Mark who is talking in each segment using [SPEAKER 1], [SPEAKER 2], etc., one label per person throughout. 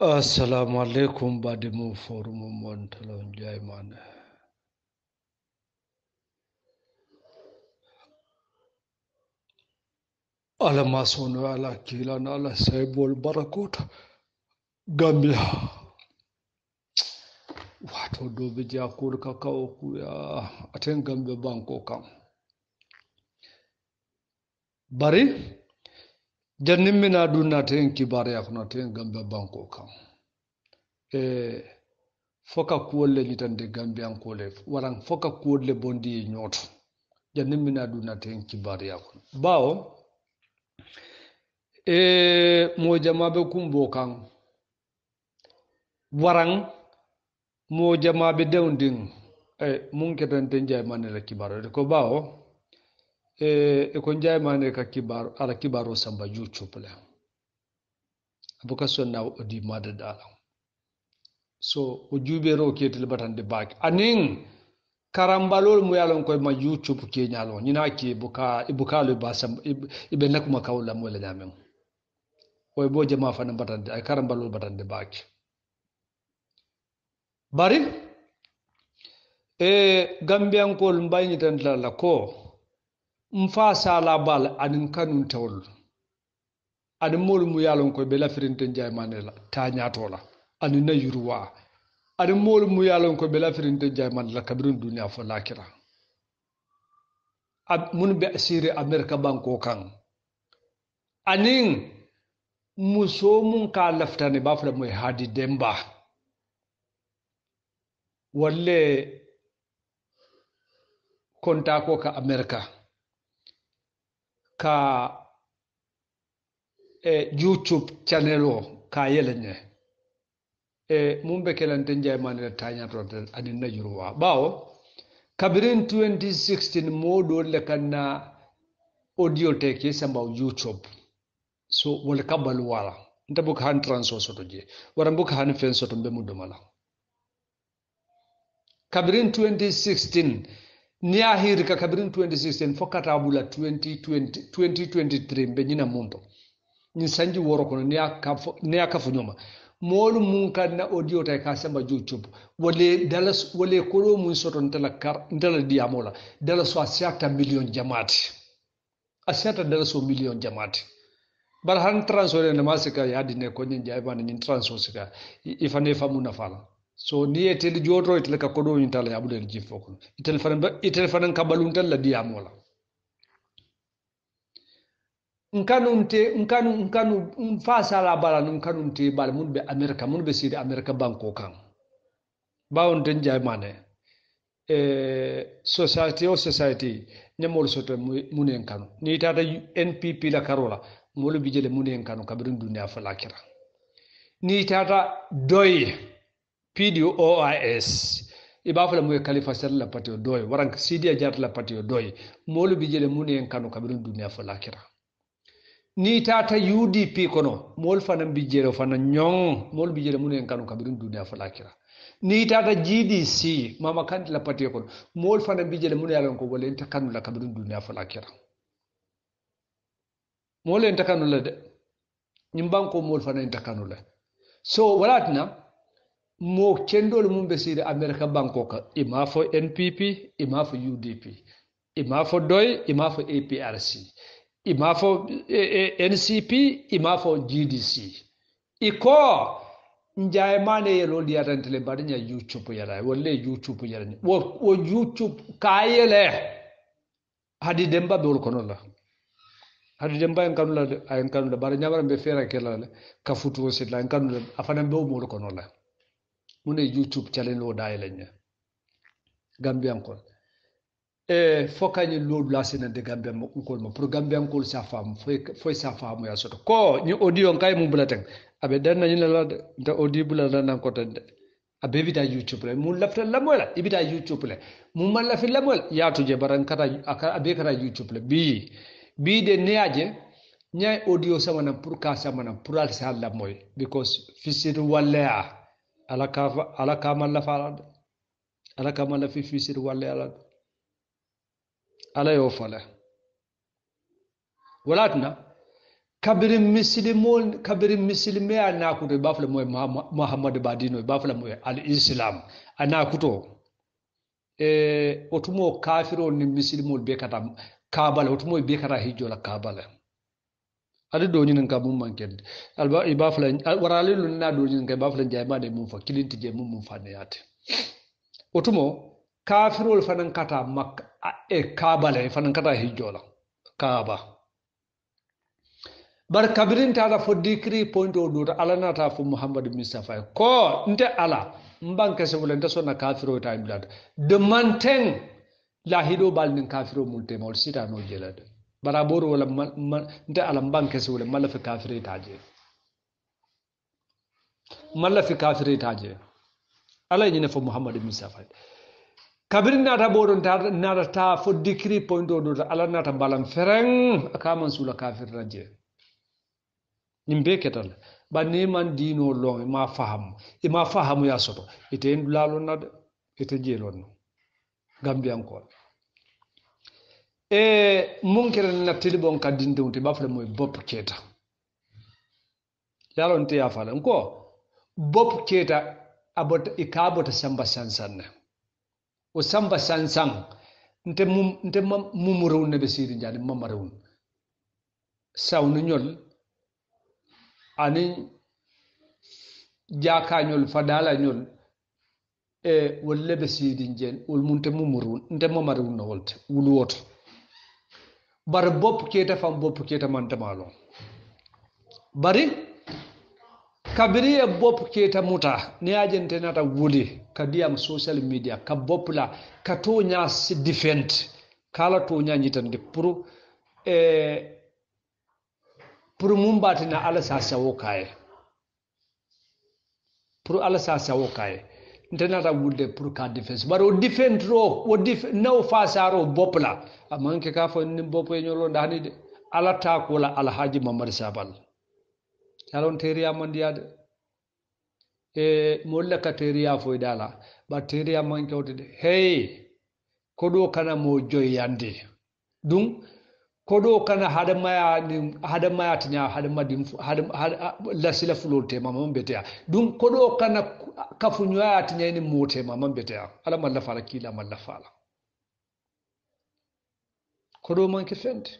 [SPEAKER 1] assalamu aleykum badimo forumo mon talon ala masono ala kilano ala saybol barakota gambia wato dobe jakol ka kuya aten gambe banko kam bari jannin mina dun na ta yin kibariya kuna ta yin gambe banko kan eh foka kuwolle ñitande gambiyan kole waran foka kuwolle bondi e ñooto jannin mina dunata hen ya kon bawo e mo jamaɓe kumbo kan waran mo jamaɓe dewndin e mun ketante jaymanela kibaroyde ko bawo eko e jaymande ala kibar o samba ju coplen aboka sonna o di madadalan so o juɓero o ketel batande baake anin karambalol mo yalon koye ma juu copu keñal o ñina ke bokaalo ibe nakuma kawla mola ñamen oy bo jama fana batande ay karambalol batande baake bari e gambiyankol mbayñitantalala ko nfa sala bal anin kanun tawol ani molu mu yalon ko be lafirinten jaymane la tañato la ani na yurwa ani molu mu yalon ko be lafirinten jaymane la kabirin duniya fo lakira mun be asiri amerika banko kan ani muso mun ka laftane ba fula mu hadi demba walle kontako ka amerika ka e youtube channel o ka yele nye eh, mun be kelante njay e mane le tanya to ani na bawo kabirin 2016 modo le kanna audio tech yesa ba youtube so wala kabal wala buk kan transo soto je wara buk han fen soto be mudumala kabirin 2016 niyahirika ni 2016 fo katabula 2020, 2023 mbe ñina mundo nisanji woro kono niya kafu ñoma moolu mun ka na odio tay ka samba ju cup wale dala wale kolo mun soto ntala kar ntala diamola dalas wa asiata million jamati asiata dalas wa million jamati bar han transore na masika yadi ne ko nyin jayba nyin transosika ifane famu na fala so ni etede jooto itele e ka koɗo italla yaɓude en jim fokono itel e e fanan ka balum tan ladiyamola nkanumtenkanu fa sala bala num kanum te bala mun ɓe america mun ɓe siri america banko kan bawon ten jaymane société o société ñamol soto munen kanu ni tata npp la karola molu bijele munen kanu kaɓirum duniya falakira ni tata doye PDOIS iba fala mu kalifa sar la patio doy warank sidia jar la patio doy molu bi jele mun en kanu kabirun dunya fa lakira ni tata UDP kono mol fana bi jere fana nyong mol bi jele mun en kanu kabirun dunya fa lakira ni tata GDC mama kan la patio kono mol fana bi jele mun yalon ko wolen ta kanu la kabirun dunya fa lakira mol en ta kanu la de nyimbanko mol fana en ta kanu la so walatina moo kendol mum be siri america banko ka ima fo npp ima fo udp ima fo doy ima fo aprc ima fo eh, eh, ncp ima fo gdc iko njaye mane yelo liyarantele barinya youtube yara wolle youtube yara wo, wo youtube kayele hadi demba be kono la hadi demba en kanula en kanula barinya bara be fera kelala kafutu wositla en kanula afana be wo kono la mune youtube channel o dayelenye gambiankol e fo kañi lolu lasinande gambian nkol ma pour gambiankol sa faamu foy sa faamu ya soto ko ñi audio kay mu bula abe dan nañu la la nte audio bula la ko tan abe bita youtube le mu lafta la mola ibita youtube le mu man la fi la mol ya tuje baran kata abe kata youtube le bi bi de neaje ñay audio samana pour ka samana pour al sa la moy because fisir walla ala ka ala kamal ala kamal la fisir walle ala ala yo fala walatna kabiri muslimon kabiri muslimi ana kuto bafle moy muhammad badino bafle moy al islam ana kuto e otumo kafirol ni muslimol be kata kabala otumo be kata la kabala ade do ñinin ka mum man kende alba i ba fala warale lu na do ñinin ka ba fala jay ma de mum fa kilinti je mum mum fane yate otumo kafirol fanan kata makka e eh, kabale fanan kata hijjola kaaba bar kabirin tata fo dikri point o ɗuta ala nata fo mouhamadou mustapha ko nte ala mbanke sewle nte sonna kafiro ta bilata de manten lahiɗo ɓal nin kafiro mum temawol sitano jelade baraboro wala nte alam bankesi wala malla kafiri taje malla kafiri taje ala yi fo muhammad ibn safai kabir nata boɗon nata ta fo dikiri point o ɗota ala nata balam fereng akaman sula kafir raje ñim be ketala ba neman dino lon ima fahamu ima fahamu ya soto ite en na ite jelon no gambiyankol e munkere ne nattidi ɓon kaddintewte ɓafle moye bop keta yalontiya falen ko bop keta abota i e ka bota samba sansanne o samba sansan nte mum nte mumrewu nebe siri jani mamarewun sawni ñol ani jaka ñol fadala ñol e wol lebe siri jen wol munte mumrewun nte mamarewun no wolte wulwoto bar bopp keta fan bopp keta manta malo bari kabiri e bopp keta muta ni ajente nata wuli diyam social media ka bopp la ka to nya different kala to nya pour e pour mun batina ala sa sawo kaye pour ala sa sawo kaye ntenata wulle pour ka défense bari o defend ro o naw fasaro bop la a manque ka fo ni bop e ñolo ndani de ala ta ko la alhaji mamadou sabal yalon teriya mandiya de e molla ka teriya fo dala ba teriya manke wote de hey ko do kana mo joyande dum kodo kana hadamaya ni hadamaya tinya hadama dim hadam la sila fulol te mama mbete ya dum kodo kana kafunya tinya ni mote mama mbete ya ala malla fala kila malla fala kodo man ke fende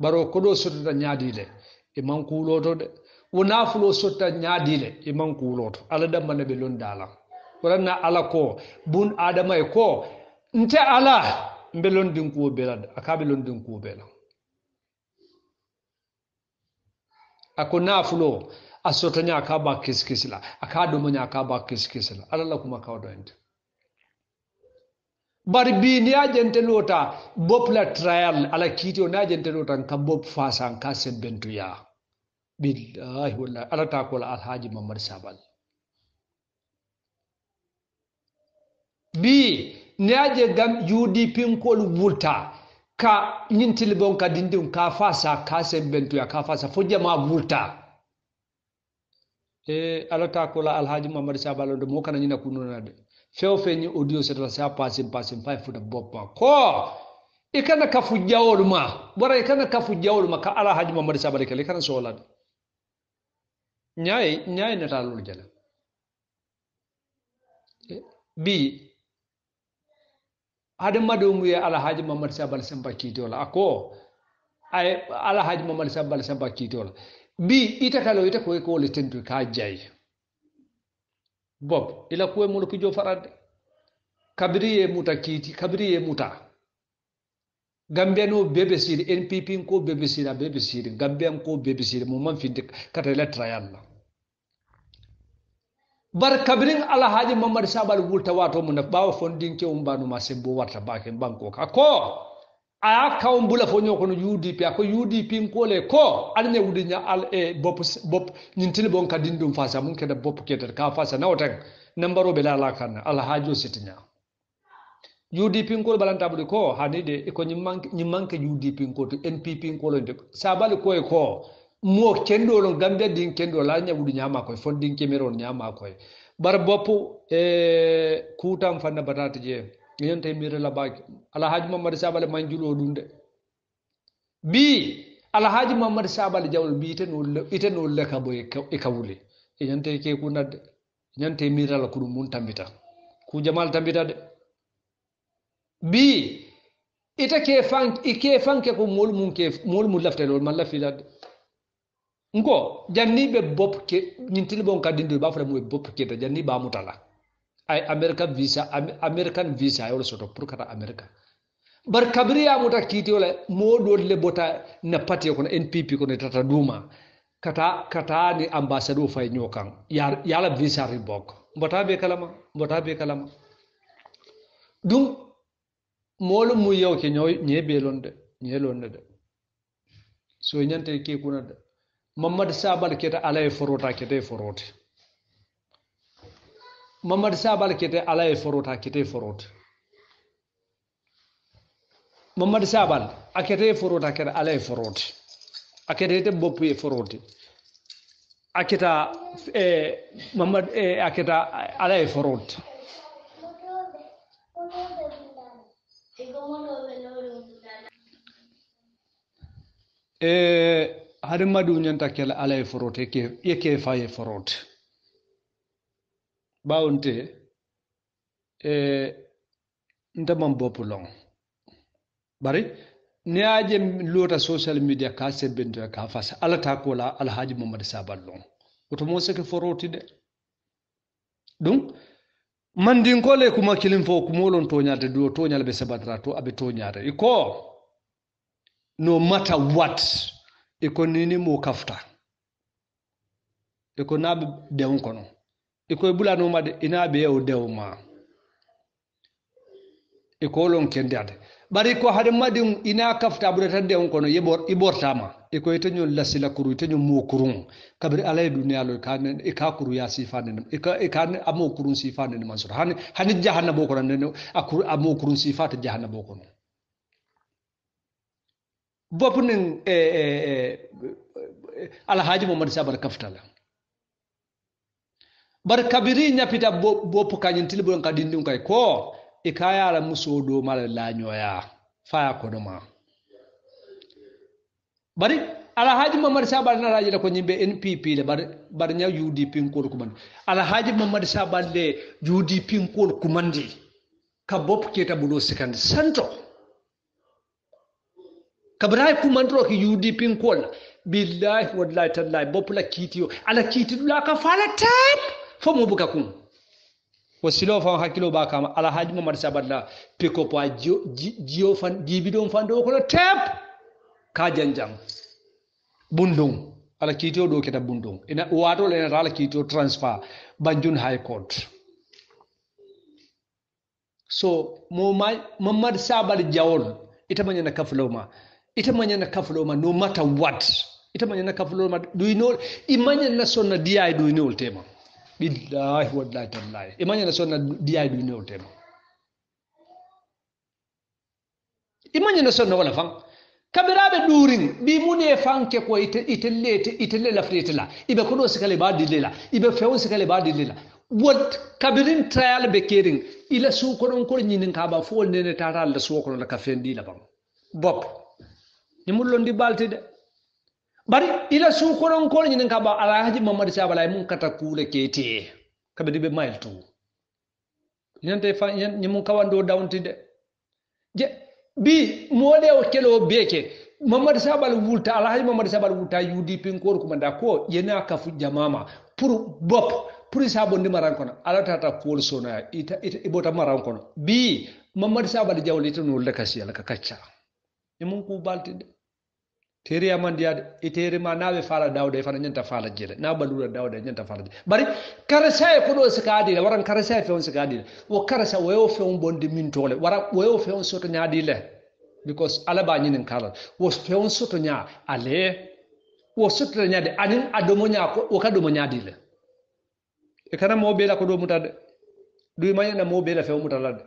[SPEAKER 1] baro kodo sotta nyaadi le e man kuloto de wona fulo sotta nyaadi le e man kuloto ala damma ne be lon wala na ala ko bun adama e ko nte ala mbe londin kuwo bee la akaɓe londin kuwo bee la ako nafulo a sotoña ka ba kisikisi la a ka domoña ka ba kisikisi la ala la kuma kaw doyente bari bi ni a jentelota bop la trial ala kiitio ni a jentelota nka bop fasa nka sembentuya billahi wallahi ala ta ko kola alhaji mamad sabal bi neaje gam UDP-nkol wulta ka ñintil bon ka dindin ka fasa ka sembentuya ka fasa fo jama wulta e alata kola alhaji mamadou sabalo de mo kana ñina kununa de feo fe ñi audio setata sa pasim pasim fay futa bopa ko i e kana kafu jawolu ma bara i e kana kafu jawolu ma ka alhaji mamadou sabalo kala e i kana sola de ñaye ñaye nata lolu jala bi hadamadenw ye alhaji mamad sabal samba kiito la ako ay alhaji mamad sabal samba kiito la bi ita kalo ita ko ko le tentu ka jay bob ila ko mo ko jo farade kabri ye muta kiti kabri ye muta gambeno bebe sir npp ko bebe sir bebe sir gambian ko bebe sir mo man finde kata la trial la bar kabirin alhaji mamad sabal wulta wato mun bawa fondin ke umba no masembo warta bake banko ka ko aya kaw bula fo nyoko no UDP ko UDP ko le ko alne wudinya al e bop bop nyintil bon kadin dum fasa mun kada bop ketar ka fasa na otak nambaro bela la kan alhaji sitinya UDP ko balanta bu e ko hanide ko nyimanke nyimanke UDP ko to NPP ko lo sabal ko e ko muo kenndol on gambia din kenndol ala ñawuɗi ñamakoye fon din kemere on ñamakoye ɓar boppo e kuutam fanna batata jee yonte mire labaki alahaaji mamadou sabale manjulo ɗum de bi alahaaji mamadou sabale jawlo mbi itenol le kabo e kawle e ñante keku nadde ñante mirala ko ɗum mum tambita ku jamal tambita de bi ita ke fan ike fanke ko mol mum ke mol mum laftel ol ma lafiladde nko janni be bop ke ñintil bon ka dindi ba fara moy bop ke da janni ba mutala ay american visa american visa yo soto pour kata america bar kabriya muta kiti wala modol le bota na pati ko npp ko ne tata duma kata kata ni ambassadeur fay nyokan yala visa ribok mbota be kalama mbota be kalama dum molu mu yow ke ñoy ñebelonde ñelonde so ñante ke kuna de mamadou sabal kete alaye forota kete forote mamadou sabal kete alaye forota kete forote mamadou sabal akete forota kete alaye forote akete te boppe forote aketa mamad aketa alaye forote eh, hadamadiw ñanta kela ala ye forote ye e ke fa ye forote bawonte e ntaman bopp loŋ bari ni ye je loota social media ka sebbintoya ka fasa ala ta kola alhaji mamadu sabal loŋ woto moo seke foroti de dun mandinkole kuma kilin fo kumolon toñarde duwo toñal be sabatra to abe toñare i ko no matter what iko nini mo kafta iko na dew kono iko bula no ma ina be o dew ma iko lon kendade bari ko hade madin ina kafta bura ta dew kono yebor iborta ma iko itanyo lasila kuru itanyo mo kurun kabri alay duniya lo kan e ka kuru ya sifane e ka e kan amo kurun sifane nem mansur han han jahannabo kono ne akuru amo kurun sifata jahannabo kono bop nin e eh, eh, eh, alhaaji momadi sabara kaftala bar kabiri ñapita boppu kañum tilibon ka dindin kay ko e kayala musoo dow mala lañoya faya konoma bari alhaaji mamadi sabal naraji la ko ñimɓe npp le bar bar ñaw udp nkoor kumandi alhaaji mamadi sabal le udp nkoor kumandi ka bopp keta buɗo sikandi santo kabra kumandro ki yudi pin kol billahi wallahi tallahi bopula kitiyo ala kiti kitidula ka fala tap fo mo buka kun silo fa hakilo ba kama ala haji mo mamad saballa piko po jio fan fan do ko tap ka janjam bundung ala kitiyo do keta bundung ina wato le ala kitiyo transfer banjun high court so mo mai mamad sabar jawol ita manya na kafloma ite manyana kafuloma no matter what ite manyana kafuloma do you know imanyana sonna diay do you know tema billahi wallahi tallahi imanyana sonna diay do you know tema imanyana sonna wala fang kabiraɓe ɗurin mbi mune fanke ko itellete itelle lafrete la iɓe koɗo sikale ba dille la iɓe sikale ba dille wat kabirin trayal ɓe kerin ila sukoɗon koɗo ñinin kaɓa fo nene tata alla suwo kono la ka fendi la bam bop ni mullondi balti de bari ila suukoronkono ñinen kaba alhaji mamadou sabala mun kata kuule keetee kaɓe ɗiɓe mayl to ñinante fa ñimun kawando dawnti de je bi moole o kelo beeke mamadou sabal wulta alhaji mamadou sabal wulta udpin koor kumanda ko yena kafu jamama pour bop pour sabo ndi marankono ala tata kuwol sonaya ita, ita, ibota marankono bi mamadou sabal jawle ita nolde kasiyala ka kacca imun ku balti de teriya man diya itere ma nawe fala dawda fana nyanta fala jere na balura dawda nyanta fala jere bari karasa e kodo sika adile waran karasa e feon sika adile wo karasa wo yo feon bonde min wara wo yo soto nya because ala ba nyinin wo feon soto nya ale wo soto nya de anin adomo nya ko wo kadomo nya e kana mo bela kodo mutade du imanya mo bela feon mutalade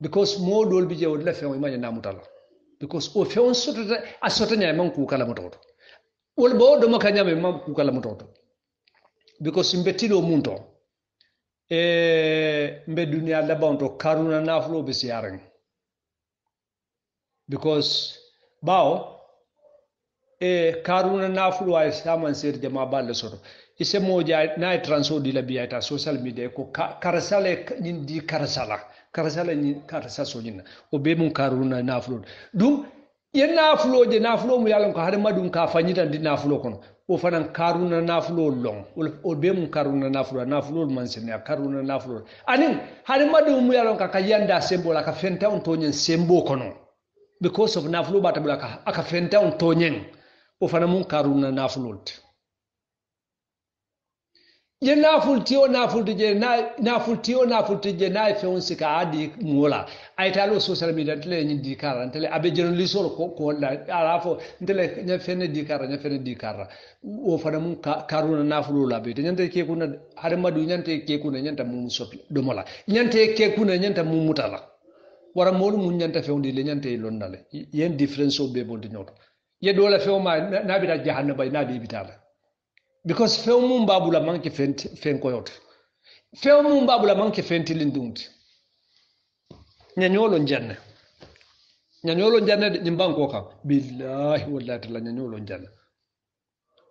[SPEAKER 1] because mo dol bije wo la feon imanya because o fewn sotota a sotanya man ku kala mototo bo do maka nyame man ku kala mototo because mbetilo munto e mbe dunia labanto karuna naflo be siyaran because bawo e karuna naflo ay saman sir jama balle soto ise moja na transodi la social media ko karasale nindi karasala karasa la karasa sojin o be mun karuna nafulo dum yen nafuloje nafulo mu yalan ko hade madum ka fanyitan di nafulo kono o fanan karuna nafulo long o be mun karuna nafulo nafulo man sen ya karuna nafulo anin hade madum mu yalan ka kayanda sembo la ka fenta on tonyen sembo kono because of nafulo bata bula ka aka fenta on tonyen o fanan mun karuna nafulo ye nafulti o nafulti je nafulti o nafulti je nayi fewn sika adi mola ayitalo social media ntele ñin di karra ntele abe journalisoro ko ko la ala fo ntele ña fene di karra ña fene di karra o fana mum karuna nafulo la be ñante ke kuna hade madu ñante ke kuna ñanta mum sopi do mola ñante ke kuna ñanta mum mutala wara molu mun ñanta fewndi le ñante londale yen difference o be bondi ñoto ye dola fewma nabita jahannaba nabibitala because few mum babula manke fent fenko yot few mum babula manke fenti lindungti nyanyolo njanna nyanyolo njanna nyimbanko kan billahi wallahi tala nyanyolo njanna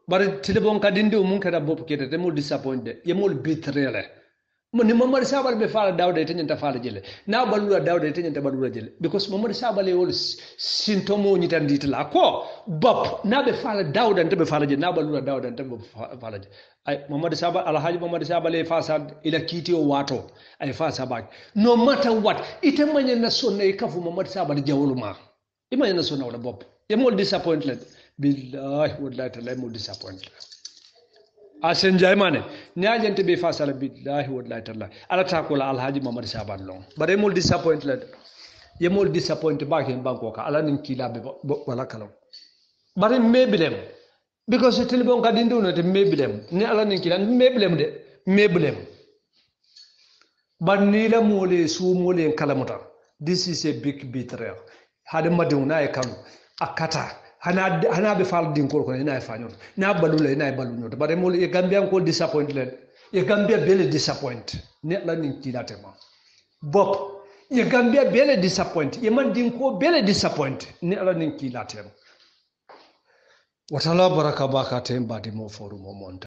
[SPEAKER 1] bare tilebon kadindi mun kada bob kete demul disappointed yemul bitrele ni mamadou sabal ɓe fala dawda e teñanta faala jele na ɓallula dawda e teñanta ɓallula jele because mamadou sabal e wol sintomoñi tan nditala ko bap na ɓe fala dawda nte ɓe faala jele na ɓallula dawda nte ɓe faala jele ay mamadou sabal alhaji mamadou sabal e fasa ila kiiti o waato ay fa sabaki no mata wat ite mañana sonna e kafu mamadou sabal e jawolu ma e sonna wala bopp e mol disappointed billahi wallahi tallahi mol disappointed a sen jaymane ñajente ɓe fasala billahi wallahi tallahi alata kola alhaji mamadi sabane long baremol disappointe lede yemol disappointe mbake hen banko ka ala nen kilaɓe wala kalam bare meblem because so tenibon kadi ndewnete meblem ni ala nen kila meblem de meblem bannilamole sumole en kalamuta this is a big bitrer haade madiw na e kanu a kata hana hana be fal din ko ko ina fa nyoto na balu le ina balu nyoto bare mo ye gambia ko disappoint ye e be le disappoint ne la nin ki date ma bop e gambia bele disappoint ye man din ko le disappoint ne la nin ki ma watala baraka baka temba dimo forum monta